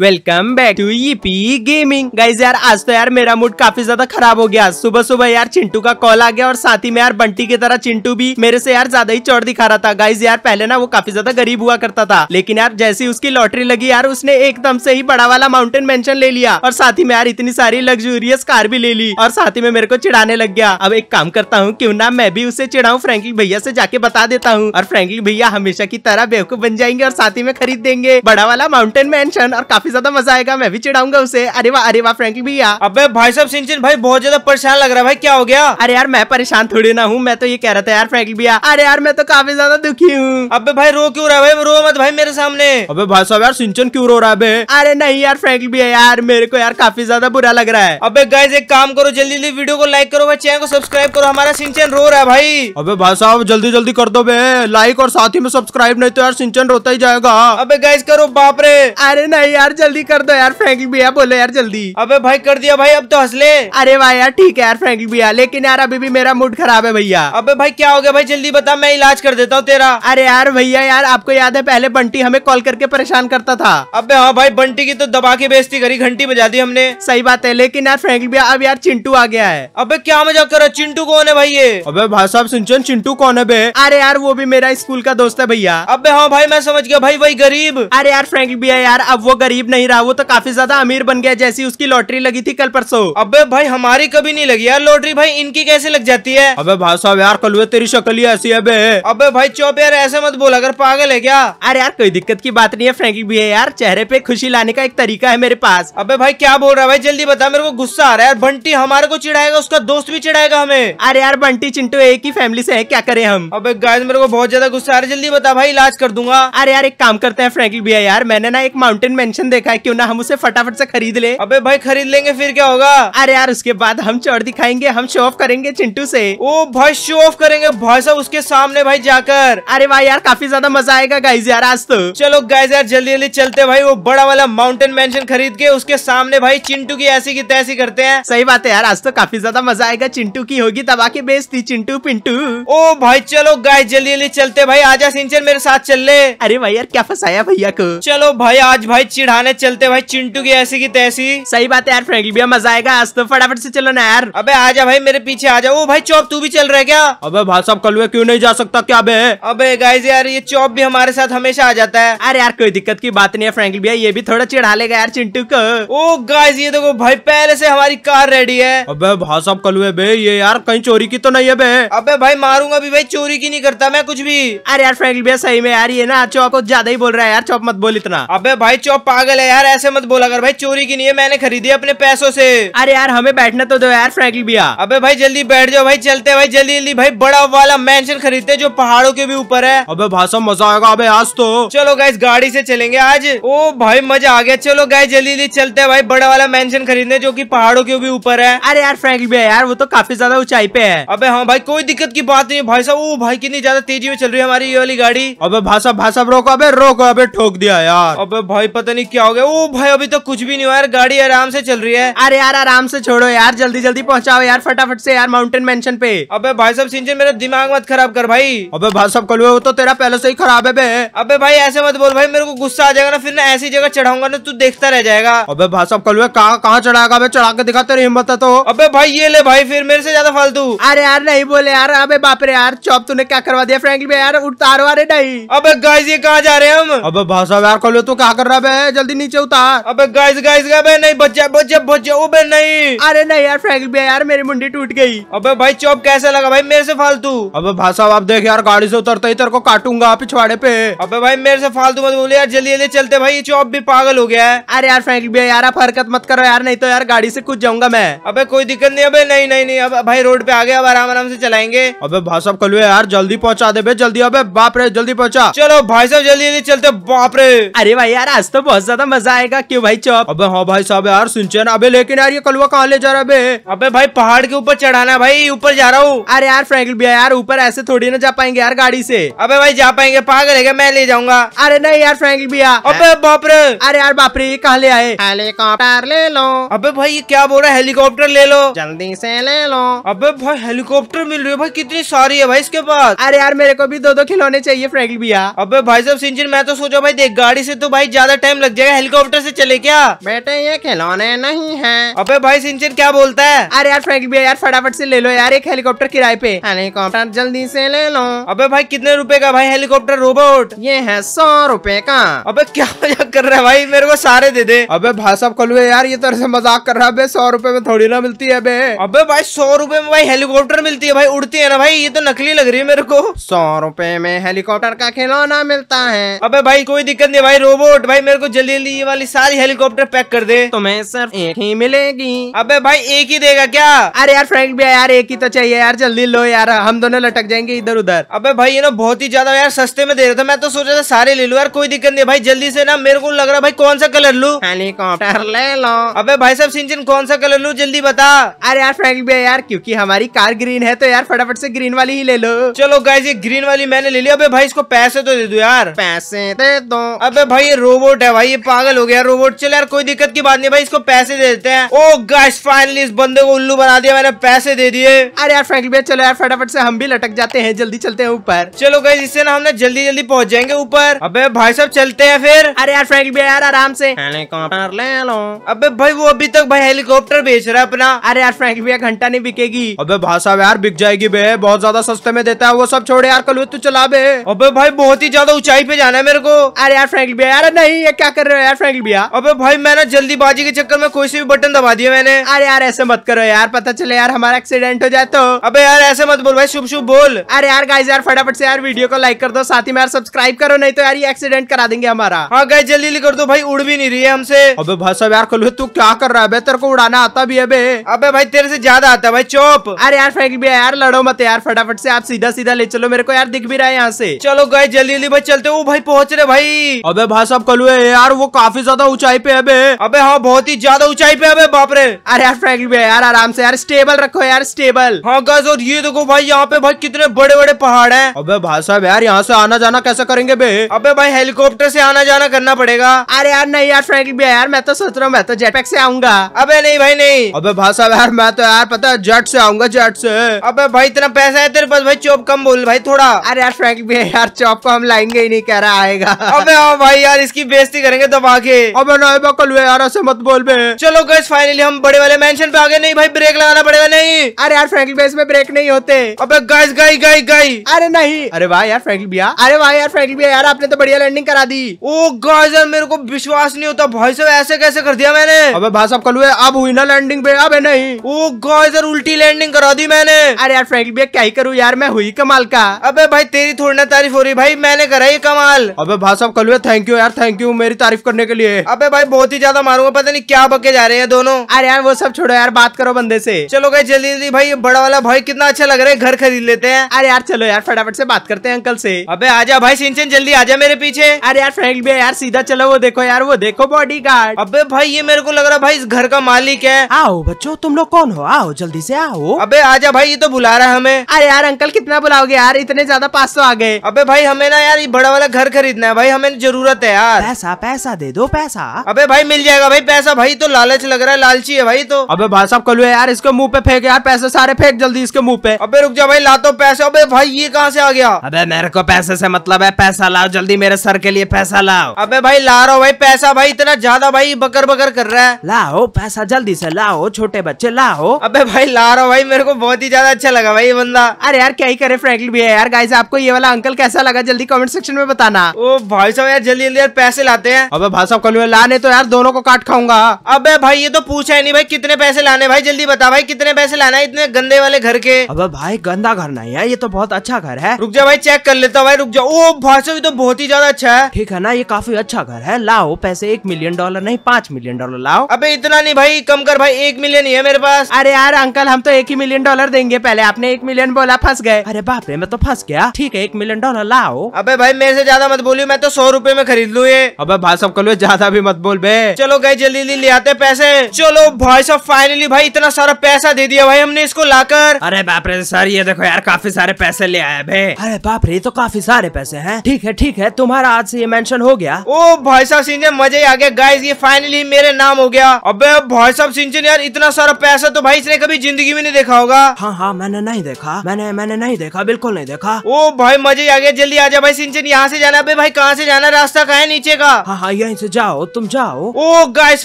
welcome back to EP gaming guys यार आज तो यार मेरा मूड काफी ज्यादा खराब हो गया सुबह सुबह यार चिंटू का कॉल आ गया और साथ ही में यार बंटी की तरह चिंटू भी मेरे से यार ज्यादा ही चौड़ दिखा रहा था गाइज यार पहले ना वो काफी ज्यादा गरीब हुआ करता था लेकिन यार जैसी उसकी लॉटरी लगी यार उसने एकदम से ही बड़ा वाला माउंटेन मेंशन ले लिया और साथ ही में यार इतनी सारी लग्जूरियस कार भी ले ली और साथ ही में मेरे को चिड़ाने लग गया अब एक काम करता हूँ क्यों ना मैं भी उसे चिड़ाऊँ फ्रेंकली भैया से जाके बता देता हूँ और फ्रेंकली भैया हमेशा की तरह बेवकूफ बन जाएंगे और साथ ही में खरीद देंगे बड़ा वाला माउंटेन मैंशन और काफी ज्यादा मजा आएगा मैं भी चिड़ाऊंगा उसे अरे वाह अरे वाह फ्रेंकली भैया अब भाई साहब सिंचन भाई बहुत ज्यादा परेशान लग रहा है भाई क्या हो गया अरे यार मैं परेशान थोड़ी ना हूँ मैं तो ये कह रहा था यार फ्रेंकली भैया अरे यार मैं तो काफी ज्यादा दुखी हूँ अब भाई रो क्यों रहा है भाई रो मत भाई मेरे सामने अब भाई साहब यार सिंचन क्यों रो रहा है अरे नहीं यार फ्रेंकली भैया यार मेरे को यार काफी ज्यादा बुरा लग रहा है अब गाइज एक काम करो जल्दी जल्दी वीडियो को लाइक करो भाई चैनल को सब्सक्राइब करो हमारा सिंचन रो रहा है भाई अब भाई साहब जल्दी जल्दी कर दो बे लाइक और साथ ही में सब्सक्राइब नहीं तो यार सिंचन रोता ही जाएगा अबे गाइस करो बाप रे अरे नहीं यार यार जल्दी कर दो यार फ्रेंकल भैया बोलो यार जल्दी अबे भाई कर दिया भाई अब तो हंस ले अरे भाई यार ठीक है यार फ्रेंकल भैया लेकिन यार अभी भी मेरा मूड खराब है भैया अबे भाई क्या हो गया भाई जल्दी बता मैं इलाज कर देता हूँ तेरा अरे यार भैया यार आपको याद है पहले बंटी हमें कॉल करके परेशान करता था अब हाँ भाई बंटी की तो दबा के बेजती करी घंटी बजा दी हमने सही बात है लेकिन यार फ्रेंकल भैया अब यार चिंटू आ गया है अब क्या मजा करो चिंटू कौन है भाई ये अब भाई साहब चो चिंटू कौन है बे अरे यार वो भी मेरा स्कूल का दोस्त है भैया अब हाँ भाई मैं समझ गया भाई वही गरीब अरे यार फ्रेंकल भैया यार अब वो गरीब गरीब नहीं रहा वो तो काफी ज्यादा अमीर बन गया जैसी उसकी लॉटरी लगी थी कल परसों अबे भाई हमारी कभी नहीं लगी यार लॉटरी भाई इनकी कैसे लग जाती है अबे भाई साहब यार कल तेरी शक्ल ही ऐसी है अबे भाई चौप यार ऐसे मत बोला अगर पागल है क्या अरे यार कोई दिक्कत की बात नहीं है फ्रेंकी भी है यार चेहरे पे खुशी लाने का एक तरीका है मेरे पास अब भाई क्या बोल रहा है भाई जल्दी बता मेरे को गुस्सा आ रहा है बंटी हमारे को चिड़ाएगा उसका दोस्त भी चिड़ाएगा हमें अरे यार बंटी चिंटू एक ही फैमिली से है क्या करे हम अब गाय मेरे को बहुत ज्यादा गुस्सा आ रहा है जल्दी बता भाई इलाज कर दूंगा अरे यार एक काम करते हैं फ्रेंकी भी है यार मैंने ना एक माउंटेन मेंशन देखा है क्यों ना हम उसे फटाफट से खरीद ले अबे भाई खरीद लेंगे फिर क्या होगा अरे यार उसके बाद हम चोर दिखाएंगे हम शो ऑफ करेंगे चिंटू से ओ भाई शो ऑफ करेंगे भाई साहब उसके सामने भाई जाकर अरे भाई यार काफी ज्यादा मजा आएगा गाइज यार आज तो चलो गाइज यार जल्दी जल्दी चलते भाई वो बड़ा वाला माउंटेन मैंशन खरीद के उसके सामने भाई चिंटू की ऐसी की तैसी करते हैं सही बात है यार आज तो काफी ज्यादा मजा आएगा चिंटू की होगी तब आके बेचती चिंटू पिंटू ओ भाई चलो गाय जल्दी जल्दी चलते भाई आजा सिंचन मेरे साथ चल ले अरे भाई यार क्या फसाया भैया को चलो भाई आज भाई चिढ़ाने थाने चलते भाई चिंटू की ऐसी की तैसी सही बात है यार फ्रेंकली भैया मजा आएगा आज तो फटाफट से चलो ना यार अबे आजा भाई मेरे पीछे आ जाओ भाई चौप तू भी चल रहा है क्या अबे भाई साहब कल क्यों नहीं जा सकता क्या बे अबे गाइज यार ये चौप भी हमारे साथ हमेशा आ जाता है अरे यार कोई दिक्कत की बात नहीं है फ्रेंकली भैया ये भी थोड़ा चिढ़ा लेगा यार चिंटू को ओ गाइज ये देखो भाई पहले से हमारी कार रेडी है अब भाई साहब कलुए बे ये यार कहीं चोरी की तो नहीं है बे अब भाई मारूंगा भी भाई चोरी की नहीं करता मैं कुछ भी अरे यार फ्रेंकली भैया सही में यार ये ना चौप को ज्यादा ही बोल रहा है यार चौप मत बोल इतना अब भाई चौप पागल पागल है यार ऐसे मत बोला कर भाई चोरी की नहीं है मैंने खरीदी अपने पैसों से अरे यार हमें बैठना तो दो यार फ्रैंकली भैया अबे भाई जल्दी बैठ जाओ भाई चलते भाई जल्दी जल्दी भाई बड़ा वाला मैंशन खरीदते जो पहाड़ों के भी ऊपर है अबे भाषा मजा आएगा अबे आज तो चलो गाइस गाड़ी से चलेंगे आज ओ भाई मजा आ गया चलो गाइस जल्दी जल्दी चलते है भाई बड़ा वाला मैंशन खरीदने जो की पहाड़ों के भी ऊपर है अरे यार फ्रैंकली भैया यार वो तो काफी ज्यादा ऊंचाई पे है अब हाँ भाई कोई दिक्कत की बात नहीं भाई साहब वो भाई कितनी ज्यादा तेजी में चल रही है हमारी ये वाली गाड़ी अबे भाषा भाषा रोको अब रोको अब ठोक दिया यार अब भाई पता नहीं क्या गया ओ भाई अभी तो कुछ भी नहीं हुआ यार गाड़ी आराम से चल रही है अरे यार आराम से छोड़ो यार जल्दी जल्दी पहुंचाओ यार फटाफट से यार माउंटेन मेंशन पे अबे भाई साहब सिंचन मेरा दिमाग मत खराब कर भाई अबे भाई साहब कल वो तो तेरा पहले से ही खराब है बे अबे भाई ऐसे मत बोल भाई मेरे को गुस्सा आ जाएगा ना फिर ना ऐसी जगह चढ़ाऊंगा ना तू देखता रह जाएगा अब भाई साहब कल कहाँ कहाँ चढ़ाएगा अभी चढ़ा के दिखा तेरी हिम्मत है तो अब भाई ये ले भाई फिर मेरे से ज्यादा फालतू अरे यार नहीं बोले यार अबे बापरे यार चौप तूने क्या करवा दिया फ्रेंकली यार उतारो अरे नहीं अब गाय ये कहाँ जा रहे हैं हम अब भाई साहब यार कल तू क्या कर रहा है जल्दी जल्दी नीचे उतार अबे गाइस गाइस अबे नहीं बच जा बच जा नहीं अरे नहीं यार फ्रैंक भी यार मेरी मुंडी टूट गई अबे भाई चौप कैसे लगा भाई मेरे से फालतू अबे भाई साहब आप देख यार गाड़ी से उतरते ही तेरे को काटूंगा पिछवाड़े पे अबे भाई मेरे से फालतू मत बोले यार जल्दी जल्दी चलते भाई ये चौप भी पागल हो गया है अरे यार फ्रैंक भैया यार आप हरकत मत करो यार नहीं तो यार गाड़ी से कुछ जाऊंगा मैं अब कोई दिक्कत नहीं अब नहीं नहीं नहीं अब भाई रोड पे आ गए अब आराम आराम से चलाएंगे अब भाई साहब कल यार जल्दी पहुँचा दे बे जल्दी अब बाप रे जल्दी पहुँचा चलो भाई साहब जल्दी जल्दी चलते बाप रे अरे भाई यार आज तो बहुत ज्यादा मजा आएगा क्यों भाई चौप अबे हाँ भाई साहब यार ना अबे लेकिन यार ये कलवा कहाँ ले जा रहा है अबे भाई पहाड़ के ऊपर चढ़ाना भाई ऊपर जा रहा हूँ अरे यार फ्रैंकल भैया यार ऊपर ऐसे थोड़ी ना जा पाएंगे यार गाड़ी से अबे भाई जा पाएंगे पागल है मैं ले जाऊंगा अरे नहीं यार फ्रैंकल भैया अबे बापरे अरे यार बापरे ये कहा ले आए हेलीकॉप्टर ले लो अबे भाई ये क्या बोल रहा है हेलीकॉप्टर ले लो जल्दी से ले लो अबे भाई हेलीकॉप्टर मिल रही है भाई कितनी सारी है भाई इसके पास अरे यार मेरे को भी दो दो खिलौने चाहिए फ्रैंकल भैया अबे भाई साहब सिंचन मैं तो सोचा भाई देख गाड़ी से तो भाई ज्यादा टाइम लग जाए जगह हेलीकॉप्टर से चले क्या बेटे ये खिलौने नहीं है अबे भाई सिंचन क्या बोलता है अरे यार फ्रैंक भी यार फटाफट से ले लो यार एक हेलीकॉप्टर किराए पे हेलीकॉप्टर जल्दी से ले लो अबे भाई कितने रुपए का भाई हेलीकॉप्टर रोबोट ये है सौ रुपए का अबे क्या मजाक कर रहा है भाई मेरे को सारे दे दे अबे भाई साहब खलुए यार ये तरह तो से मजाक कर रहा है सौ रूपये में थोड़ी ना मिलती है अबे अबे भाई सौ रूपये में भाई हेलीकॉप्टर मिलती है भाई उड़ती है ना भाई ये तो नकली लग रही है मेरे को सौ रुपए में हेलीकॉप्टर का खिलौना मिलता है अबे भाई कोई दिक्कत नहीं भाई रोबोट भाई मेरे को जल्दी ले ली ये वाली सारी हेलीकॉप्टर पैक कर दे तुम्हें सर एक ही मिलेगी अबे भाई एक ही देगा क्या अरे यार फ्रैंक भी यार एक ही तो चाहिए यार जल्दी लो यार हम दोनों लटक जाएंगे इधर उधर अबे भाई ये ना बहुत ही ज्यादा यार सस्ते में दे रहे थे मैं तो रहा था सारे ले लू यार कोई दिक्कत नहीं भाई जल्दी से ना मेरे को लग रहा भाई कौन सा कलर लू हेलीकॉप्टर ले लो अब भाई साहब सिंचन कौन सा कलर लू जल्दी बता अरे यार फ्रैंक भी यार क्यूँकी हमारी कार ग्रीन है तो यार फटाफट से ग्रीन वाली ही ले लो चलो गाइज ये ग्रीन वाली मैंने ले ली अबे भाई इसको पैसे तो दे दो यार पैसे दे दो अबे भाई ये रोबोट है भाई ये पागल हो गया रोबोट चल यार कोई दिक्कत की बात नहीं भाई इसको पैसे दे देते हैं ओ गाइस फाइनली इस बंदे को उल्लू बना दिया मैंने पैसे दे दिए अरे यार फ्रैंकली भैया चलो यार फटाफट से हम भी लटक जाते हैं जल्दी चलते हैं ऊपर चलो गई इससे ना हमने जल्दी जल्दी पहुंच जाएंगे ऊपर अब भाई साहब चलते हैं फिर अरे यार फ्रैंकली भाई यार आराम से हेलीकॉप्टर ले लो अब भाई वो अभी तक भाई हेलीकॉप्टर बेच रहा है अपना अरे यार फ्रैंकली भैया घंटा नहीं बिकेगी अब भाई साहब यार बिक जाएगी बे बहुत ज्यादा सस्ते में देता है वो सब छोड़े यार कल तू चला बे अब भाई बहुत ही ज्यादा ऊंचाई पे जाना है मेरे को अरे यार फ्रैंकली भैया यार नहीं ये क्या कर रहे हो यार फ्रैंकल भैया अबे भाई मैंने जल्दीबाजी के चक्कर में कोई से भी बटन दबा दिया मैंने अरे यार ऐसे मत करो यार पता चले यार हमारा एक्सीडेंट हो जाए तो अबे यार ऐसे मत बोल भाई शुभ शुभ बोल अरे यार गाइस यार फटाफट से यार वीडियो को लाइक कर दो साथ ही में यार सब्सक्राइब करो नहीं तो यार ये एक्सीडेंट करा देंगे हमारा हाँ गाइज जल्दी जल्दी कर दो भाई उड़ भी नहीं रही है हमसे अब भाई साहब यार खोलो तू क्या कर रहा है तेरे को उड़ाना आता भी अब अब अबे भाई तेरे से ज्यादा आता है भाई चौप अरे यार फ्रैंकल भैया यार लड़ो मत यार फटाफट से आप सीधा सीधा ले चलो मेरे को यार दिख भी रहा है यहाँ से चलो गाय जल्दी जल्दी भाई चलते हो भाई पहुंच रहे भाई अबे भाई साहब कलू यार वो काफी ज्यादा ऊंचाई पे है बे अबे हाँ बहुत ही ज्यादा ऊंचाई पे है बाप रे अरे यार फ्रैंकलिन भैया यार आराम से यार स्टेबल रखो यार स्टेबल हाँ गज और ये देखो भाई यहाँ पे भाई कितने बड़े बड़े पहाड़ है अबे भाई साहब यार यहाँ से आना जाना कैसे करेंगे बे अबे भाई हेलीकॉप्टर से आना जाना करना पड़ेगा अरे यार नहीं यार फ्रैंकलिन भैया यार मैं तो सोच रहा हूँ मैं तो जेटपैक से आऊंगा अबे नहीं भाई नहीं अबे भाई साहब यार मैं तो यार पता है जेट से आऊंगा जेट से अबे भाई इतना पैसा है तेरे पास भाई चौप कम बोल भाई थोड़ा अरे यार फ्रैंकलिन भैया यार चौप को हम लाएंगे ही नहीं कह रहा आएगा अबे हाँ भाई यार इसकी बेइज्जती करेंगे दबा के अब कल बकल हुए यार ऐसे मत बोल बे चलो गैस फाइनली हम बड़े वाले मैं आगे नहीं भाई ब्रेक लगाना पड़ेगा नहीं अरे यार फ्रेंकली भाई इसमें ब्रेक नहीं होते अब गैस गई गई गई अरे नहीं अरे भाई यार फ्रेंकली भैया अरे भाई यार फ्रेंकली भैया यार आपने तो बढ़िया लैंडिंग करा दी ओ गाइस यार मेरे को विश्वास नहीं होता भाई साहब ऐसे कैसे कर दिया मैंने अबे भाई साहब कल हुए अब हुई ना लैंडिंग पे अब नहीं ओ गाइस यार उल्टी लैंडिंग करा दी मैंने अरे यार फ्रेंकली भैया क्या ही करूं यार मैं हुई कमाल का अबे भाई तेरी थोड़ी ना तारीफ हो रही भाई मैंने करा ये कमाल अबे भाई साहब कल हुए थैंक यू यार थैंक यू मेरी तारीफ तारीफ करने के लिए अबे भाई बहुत ही ज्यादा मारूंगा पता नहीं क्या बके जा रहे हैं दोनों अरे यार वो सब छोड़ो यार बात करो बंदे से चलो भाई जल्दी जल्दी भाई ये बड़ा वाला भाई कितना अच्छा लग रहा है घर खरीद लेते हैं अरे यार चलो यार फटाफट से बात करते हैं अंकल से अबे आजा भाई सिंचन जल्दी आजा मेरे पीछे अरे यार फ्रेंक भी यार सीधा चलो वो देखो यार वो देखो बॉडी गार्ड अबे भाई ये मेरे को लग रहा है भाई इस घर का मालिक है आओ बच्चो तुम लोग कौन हो आओ जल्दी से आओ अबे आजा भाई ये तो बुला रहा है हमें अरे यार अंकल कितना बुलाओगे यार इतने ज्यादा पास तो आ गए अबे भाई हमें ना यार ये बड़ा वाला घर खरीदना है भाई हमें जरूरत है यार पैसा पैसा पैसा दे दो पैसा अबे भाई मिल जाएगा भाई पैसा भाई तो लालच लग रहा है लालची है भाई तो अबे भाई साहब कल यार इसके मुंह पे फेंक यार पैसे सारे फेंक जल्दी इसके मुंह पे अबे रुक जा भाई ला तो पैसे अबे भाई ये कहाँ से आ गया अबे मेरे को पैसे से मतलब है पैसा लाओ जल्दी मेरे सर के लिए पैसा लाओ अबे भाई ला रहा भाई पैसा भाई इतना ज्यादा भाई बकर बकर कर रहा है लाओ पैसा जल्दी से लाओ छोटे बच्चे लाओ अबे भाई ला रहा भाई मेरे को बहुत ही ज्यादा अच्छा लगा भाई बंदा अरे यार क्या ही करे फ्रेंकली भी है यार गाइस आपको ये वाला अंकल कैसा लगा जल्दी कमेंट सेक्शन में बताना ओ भाई साहब यार जल्दी जल्दी यार पैसे लाते हैं अबे भाई साहब कल लाने तो यार दोनों को काट खाऊंगा अबे भाई ये तो पूछा ही नहीं भाई कितने पैसे लाने भाई जल्दी बता भाई कितने पैसे लाना है इतने गंदे वाले घर के अबे भाई गंदा घर नहीं है ये तो बहुत अच्छा घर है रुक जा भाई चेक कर लेता भाई रुक जाओ ओ भाई साहब ये तो बहुत ही ज्यादा अच्छा है ठीक है ना ये काफी अच्छा घर है लाओ पैसे एक मिलियन डॉलर नहीं पाँच मिलियन डॉलर लाओ अबे इतना नहीं भाई कम कर भाई एक मिलियन ही है मेरे पास अरे यार अंकल हम तो एक ही मिलियन डॉलर देंगे पहले आपने एक मिलियन बोला फंस गए अरे बाप रे मैं तो फंस गया ठीक है एक मिलियन डॉलर लाओ अबे भाई मेरे से ज्यादा मत बोलियो मैं तो सौ रुपए में खरीद लू ये अबे भाई सब कर लो ज्यादा भी मत बोल बे चलो गए जल्दी जल्दी ले आते पैसे चलो भाई साहब फाइनली भाई इतना सारा पैसा दे दिया भाई हमने इसको लाकर अरे बाप रे सर ये देखो यार काफी सारे पैसे ले आया भे अरे बाप रे तो काफी सारे पैसे है ठीक है ठीक है तुम्हारा आज से ये मेंशन हो गया ओ भाई साहब सिंह मजे आ गए गाइस ये फाइनली मेरे नाम हो गया अबे भाई साहब सिंह यार इतना सारा पैसा तो भाई इसने कभी जिंदगी में नहीं देखा होगा हाँ हाँ मैंने नहीं देखा मैंने मैंने नहीं देखा बिल्कुल नहीं देखा ओ भाई मजे आ गए जल्दी आ जाए भाई सिंह यहाँ से जाना भाई कहाँ से जाना रास्ता कहा है नीचे का हाँ हाँ भाई यहीं से जाओ तुम जाओ ओ गाइस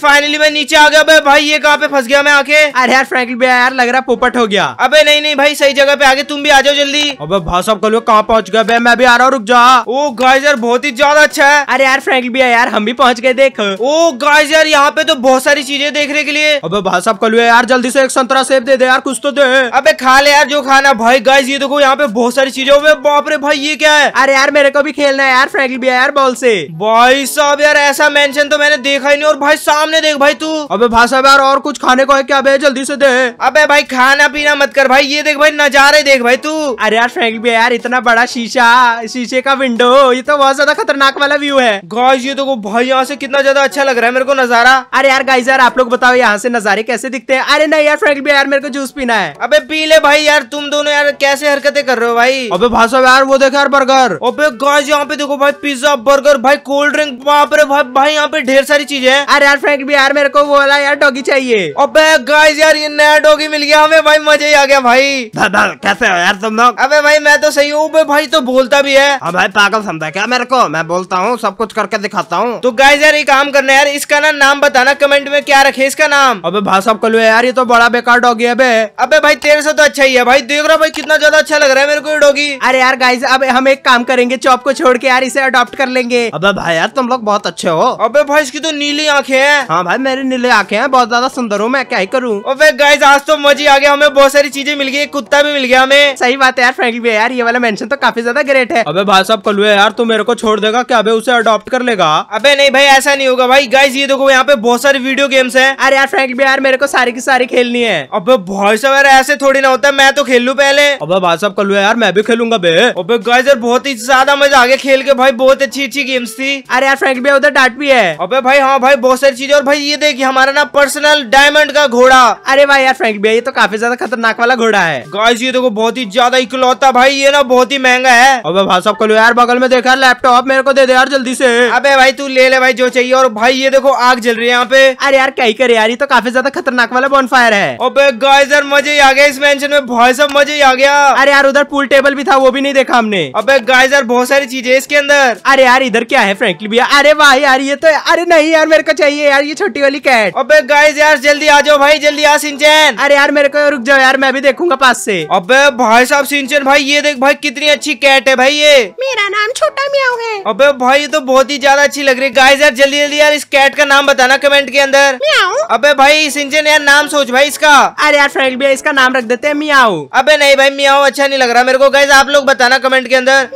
फाइनली मैं नीचे आ गया भाई ये कहाँ पे फंस गया मैं आके अरे यार फ्रैंकलिन भैया यार लग रहा पोपट हो गया अबे नहीं नहीं भाई सही जगह पे आगे तुम भी आ जाओ जल्दी अब भाई साहब कल कहाँ पहुँच भाई मैं भी आ रहा हूँ रुक जा ओ गाइस यार बहुत ही ज्यादा अच्छा है अरे यार फ्रैंकलिन भैया यार हम भी पहुँच गए देख ओ गाइस यार यहाँ पे तो बहुत सारी चीजें देखने के लिए अब भाई साहब कल यार जल्दी से एक संतरा सेब दे दे यार कुछ तो दे अबे खा ले यार जो खाना भाई गाइस ये देखो यहाँ पे बहुत सारी चीजें बाप रे भाई ये क्या है अरे यार मेरे को भी खेलना है यार फ्रैंकलिन भैया यार बॉल से भाई साहब यार यार ऐसा मेंशन तो मैंने देखा ही नहीं और भाई सामने देख भाई तू अबे भाई साहब यार और कुछ खाने को है क्या बे जल्दी से दे अबे भाई खाना पीना मत कर भाई ये देख भाई नजारे देख भाई तू अरे यार फ्रेंक भी यार इतना बड़ा शीशा शीशे का विंडो ये तो बहुत ज्यादा खतरनाक वाला व्यू है गाइस ये देखो भाई यहाँ से कितना ज्यादा अच्छा लग रहा है मेरे को नजारा अरे यार गाइस यार आप लोग बताओ यहाँ से नजारे कैसे दिखते हैं अरे नहीं यार फ्रेंक भी यार मेरे को जूस पीना है अबे पी ले भाई यार तुम दोनों यार कैसे हरकतें कर रहे हो भाई अबे भाई साहब यार वो देखो यार बर्गर अबे गाइस यहाँ पे देखो भाई पिज्जा बर्गर भाई कोल्ड ड्रिंक वहाँ पर भाई भाई यहाँ पे ढेर सारी चीजें हैं अरे यार फ्रेंक भी यार मेरे को बोला यार डॉगी चाहिए अबे गाइस यार ये नया डॉगी मिल गया हमें भाई मजे ही आ गया भाई भाई कैसे हो यार तुम लोग अबे भाई मैं तो सही हूँ भाई तो बोलता भी है अब हाँ भाई पागल समझा क्या मेरे को मैं बोलता हूँ सब कुछ करके दिखाता हूँ तो गाइस यार ये काम करना यार इसका ना नाम बताना कमेंट में क्या रखे इसका नाम अबे भाई साहब कल यार ये तो बड़ा बेकार डॉगी है बे अबे भाई तेरे से तो अच्छा ही है भाई देख रहा भाई कितना ज्यादा अच्छा लग रहा है मेरे को डॉगी अरे यार गाइस अब हम एक काम करेंगे चौप को छोड़ के यार इसे अडॉप्ट कर लेंगे अब भाई यार तुम लोग बहुत अच्छे हो अबे भाई इसकी तो नीली आंखें हैं हाँ भाई मेरी नीले आंखें हैं बहुत ज्यादा सुंदर हूँ मैं क्या ही करूँ अबे गाइस आज तो मजे आ गया हमें बहुत सारी चीजें मिल गई कुत्ता भी मिल गया हमें सही बात है यार फ्रेंकली भी यार ये वाला मेंशन तो काफी ज्यादा ग्रेट है अबे भाई साहब कलुए यार तू मेरे को छोड़ देगा क्या अबे उसे अडॉप्ट कर लेगा अबे नहीं भाई ऐसा नहीं होगा भाई गाइस ये देखो यहाँ पे बहुत सारी वीडियो गेम्स है अरे यार फ्रेंकली भी यार मेरे को सारी की सारी खेलनी है अबे भाई साहब यार ऐसे थोड़ी ना होता मैं तो खेल लू पहले अबे भाई साहब कलुए यार मैं भी खेलूंगा बे अबे गाइस यार बहुत ही ज्यादा मजा आ गया खेल के भाई बहुत अच्छी अच्छी गेम्स थी अरे यार फ्रेंकली उधर ज्यादा डांट भी है अबे भाई हाँ भाई बहुत सारी चीजें और भाई ये देखिए हमारा ना पर्सनल डायमंड का घोड़ा अरे भाई यार फ्रेंक भैया ये तो काफी ज्यादा खतरनाक वाला घोड़ा है गाइस ये देखो बहुत ही ज्यादा इकलौता भाई ये ना बहुत ही महंगा है अबे भाई साहब कल यार बगल में देखा लैपटॉप मेरे को दे दे यार जल्दी से अबे भाई तू ले ले भाई जो चाहिए और भाई ये देखो आग जल रही है यहाँ पे अरे यार क्या ही करे यार ये तो काफी ज्यादा खतरनाक वाला बॉनफायर है अबे गाइस यार मजे आ गया इस मेंशन में भाई साहब मजे आ गया अरे यार उधर पूल टेबल भी था वो भी नहीं देखा हमने अबे गाइस यार बहुत सारी चीजें इसके अंदर अरे यार इधर क्या है फ्रेंकली भैया अरे वाह भाई यार ये तो अरे नहीं यार मेरे को चाहिए यार ये छोटी वाली कैट अबे गाइस यार जल्दी आ जाओ भाई जल्दी आ सिंचन अरे यार मेरे को रुक जाओ यार मैं भी देखूंगा पास से अबे भाई साहब सिंचन भाई ये देख भाई कितनी अच्छी कैट है भाई ये मेरा नाम छोटा म्याऊ है अबे भाई ये तो बहुत ही ज्यादा अच्छी लग रही है गाइस यार जल्दी जल्दी यार इस कैट का नाम बताना कमेंट के अंदर अबे भाई सिंचन यार नाम सोच भाई इसका अरे यार फ्रेंड भी इसका नाम रख देते हैं मियाओ अबे नहीं भाई मियाओ अच्छा नहीं लग रहा मेरे को गाइज आप लोग बताना कमेंट के अंदर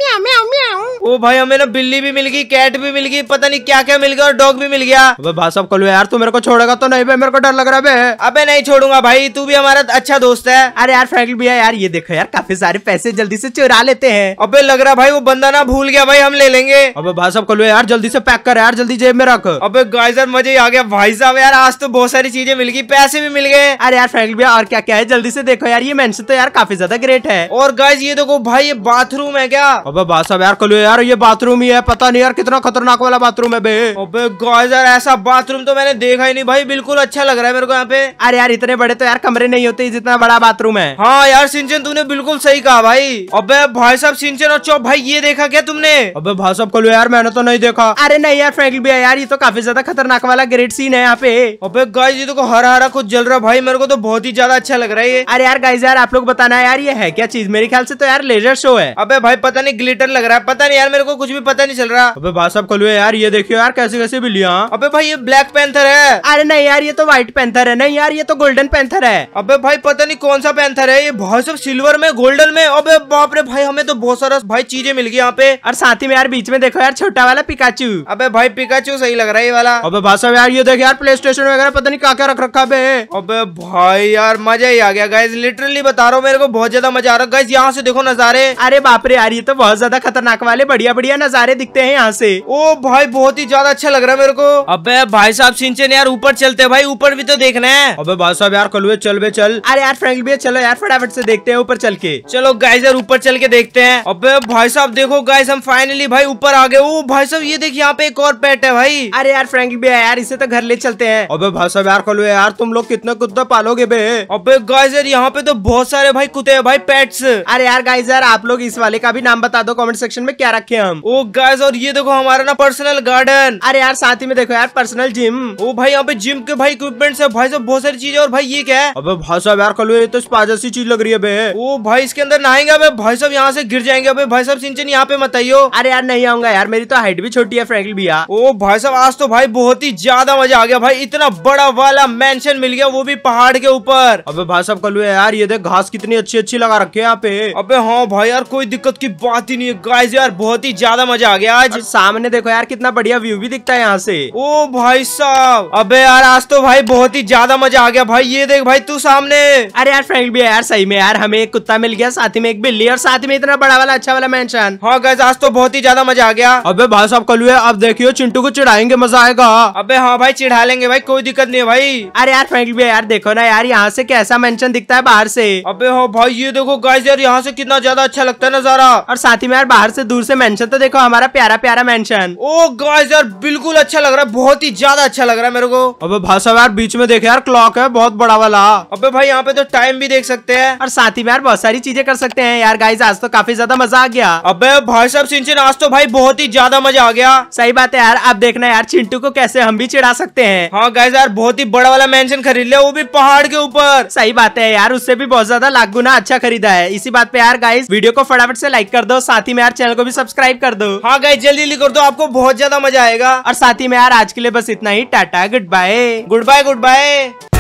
ओ भाई हमें ना बिल्ली भी मिल गई कैट भी मिल गई पता नहीं क्या क्या मिल गया और डॉग भी मिल गया अबे भाई साहब कल यार तू मेरे को छोड़ेगा तो नहीं भाई मेरे को डर लग रहा है अबे नहीं छोड़ूंगा भाई तू भी हमारा अच्छा दोस्त है अरे यार फ्रैंकलिन भैया यार ये देखो यार काफी सारे पैसे जल्दी से चुरा लेते हैं अबे लग रहा भाई वो बंदा ना भूल गया भाई हम ले लेंगे अबे भाई साहब कल यार जल्दी से पैक कर यार जल्दी जेब में रख अबे गाइजर मजे आ गया भाई साहब यार आज तो बहुत सारी चीजें मिल गई पैसे भी मिल गए अरे यार फ्रैंकलिन भैया और क्या क्या है जल्दी से देखो यार ये मैं तो यार काफी ज्यादा ग्रेट है और गाइज ये देखो भाई ये बाथरूम है क्या अबे भाई साहब यार कल यार ये बाथरूम ही है पता नहीं यार कितना खतरनाक वाला बाथरूम मैं बे अबे गाइस यार ऐसा बाथरूम तो मैंने देखा ही नहीं भाई बिल्कुल अच्छा लग रहा है मेरे को यहाँ पे अरे यार इतने बड़े तो यार कमरे नहीं होते जितना बड़ा बाथरूम है हाँ यार सिंचन तूने बिल्कुल सही कहा भाई अब भाई साहब सिंचन और चौप भाई ये देखा क्या तुमने अब भाई साहब कल यार मैंने तो नहीं देखा अरे नहीं यार फ्रेंकली भैया यार ये तो काफी ज्यादा खतरनाक वाला ग्रेट सीन है यहाँ पे अब गाइस ये तो हरा हरा कुछ जल रहा भाई मेरे को तो बहुत ही ज्यादा अच्छा लग रहा है अरे यार गाइस यार आप लोग बताना यार ये है क्या चीज मेरे ख्याल से तो यार लेजर शो है अबे भाई पता नहीं ग्लिटर लग रहा है पता नहीं यार मेरे को कुछ भी पता नहीं चल रहा अबे भाई साहब कल यार ये देखियो यार कैसे कैसे भी लिया अबे भाई ये ब्लैक पैंथर है अरे नहीं यार ये तो व्हाइट पैंथर है नहीं यार ये तो गोल्डन पैंथर है अबे भाई पता नहीं कौन सा पैंथर है ये भाई सब सिल्वर में गोल्डन में अबे बाप रे भाई हमें तो बहुत सारा भाई चीजें मिल गई यहाँ पे और साथ ही में यार बीच में देखो यार छोटा वाला पिकाचू अबे भाई पिकाचू सही लग रहा है ये वाला अबे भाई साहब यार ये देखो यार प्ले स्टेशन वगैरह पता नहीं क्या क्या रख रखा है अबे भाई यार मजा ही आ गया गाइज लिटरली बता रहा हूँ मेरे को बहुत ज्यादा मजा आ रहा है गाइज यहाँ से देखो नजारे अरे बापरे यार ये तो बहुत ज्यादा खतरनाक वाले बढ़िया बढ़िया नजारे दिखते हैं यहाँ से ओ भाई बहुत बहुत ही ज्यादा अच्छा लग रहा है मेरे को अब भाई साहब सिंचन यार ऊपर चलते भाई ऊपर भी तो देखना है अब भाई साहब यार कलवे चल बे चल अरे यार फ्रेंड भी चलो यार फटाफट से देखते हैं ऊपर चल के चलो गाइस यार ऊपर चल के देखते हैं अब भाई साहब देखो गाइस हम फाइनली भाई ऊपर आ गए वो भाई साहब ये देखिए यहाँ पे एक और पेट है भाई अरे यार फ्रेंकल भैया यार इसे तो घर ले चलते हैं अबे भाई साहब यार कलवे यार तुम लोग कितना कुत्ता पालोगे बे अबे गाइस यार यहाँ पे तो बहुत सारे भाई कुत्ते हैं भाई पेट्स अरे यार गाइस यार आप लोग इस वाले का भी नाम बता दो कमेंट सेक्शन में क्या रखे हम ओ गाइस और ये देखो हमारा ना पर्सनल गार्ड गार्डन अरे यार साथ ही में देखो यार पर्सनल जिम ओ भाई यहाँ पे जिम के भाई इक्विपमेंट है भाई सब बहुत सारी है और भाई ये क्या है अबे भाई साहब यार कल ये तो स्पाजर सी चीज लग रही है बे ओ भाई इसके अंदर नहाएंगे अबे भाई साहब यहाँ से गिर जाएंगे अबे भाई साहब सिंचन यहाँ पे मत आइयो अरे यार नहीं आऊंगा यार मेरी तो हाइट भी छोटी है फ्रेंकली भैया ओ भाई साहब आज तो भाई बहुत ही ज्यादा मजा आ गया भाई इतना बड़ा वाला मैंशन मिल गया वो भी पहाड़ के ऊपर अब भाई साहब कल यार ये देख घास कितनी अच्छी अच्छी लगा रखी है यहाँ पे अबे हाँ भाई यार कोई दिक्कत की बात ही नहीं है गाइस यार बहुत ही ज्यादा मजा आ गया आज सामने देखो यार कितना बढ़िया बढ़िया व्यू भी दिखता है यहाँ से ओ भाई साहब अबे यार आज तो भाई बहुत ही ज्यादा मजा आ गया भाई ये देख भाई तू सामने अरे यार फ्रेंड भी यार सही में यार हमें एक कुत्ता मिल गया साथ ही में एक बिल्ली और साथ में इतना बड़ा वाला अच्छा वाला मैं हाँ गैस आज तो बहुत ही ज्यादा मजा आ गया अब भाई साहब कल अब देखियो चिंटू को चिढ़ाएंगे मजा आएगा अब हाँ भाई चिढ़ा लेंगे भाई कोई दिक्कत नहीं भाई अरे यार फ्रेंड भी यार देखो ना यार यहाँ से कैसा मैं दिखता है बाहर से अबे हो हाँ भाई ये देखो गाइस यार यहाँ से कितना ज्यादा अच्छा लगता है नजारा और साथ ही में यार बाहर से दूर से मेंशन तो देखो हमारा प्यारा प्यारा मेंशन ओ गाइस गाइस यार बिल्कुल अच्छा लग रहा है बहुत ही ज्यादा अच्छा लग रहा है मेरे को अबे भाई साहब यार बीच में देखे यार क्लॉक है बहुत बड़ा वाला अबे भाई यहाँ पे तो टाइम भी देख सकते हैं और साथ ही में यार बहुत सारी चीजें कर सकते हैं यार गाइस आज तो काफी ज्यादा मजा आ गया अबे भाई साहब सिंचन आज तो भाई बहुत ही ज्यादा मजा आ गया सही बात है यार आप देखना यार चिंटू को कैसे हम भी चिड़ा सकते हैं हाँ गाइस यार बहुत ही बड़ा वाला मेंशन खरीद लिया वो भी पहाड़ के ऊपर सही बात है यार उससे भी बहुत ज्यादा लाख गुना अच्छा खरीदा है इसी बात पे यार गाइस वीडियो को फटाफट से लाइक कर दो साथ ही में यार चैनल को भी सब्सक्राइब कर दो हाँ गाइस जल्दी जल्दी कर दो आपको बहुत ज्यादा जाएगा और साथ ही में यार आज के लिए बस इतना ही tata goodbye goodbye good bye